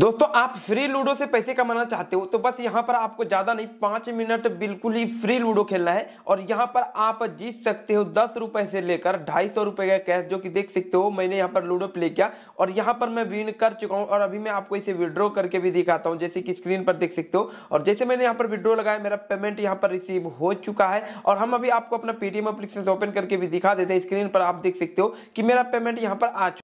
दोस्तों आप free ludo से पैसे कमाना चाहते हो तो बस यहाँ पर आपको ज्यादा नहीं पांच मिनट बिल्कुल ही फ्री लूडो खेलना है और यहाँ पर आप जीत सकते हो दस रुपए से लेकर ढाई सौ रुपए का कैश जो कि देख सकते हो मैंने यहाँ पर लूडो प्ले किया और यहाँ पर मैं विन कर चुका हूँ और अभी मैं आपको इसे विड्रॉ करके भी दिखाता हूँ जैसे कि स्क्रीन पर देख सकते हो और जैसे मैंने यहाँ पर विड्रॉ लगाया मेरा पेमेंट यहाँ पर रिसीव हो चुका है और हम अभी आपको अपना पेटीएम अपलिकेशन ओपन करके भी दिखा देते हैं स्क्रीन पर आप देख सकते हो कि मेरा पेमेंट यहाँ पर आ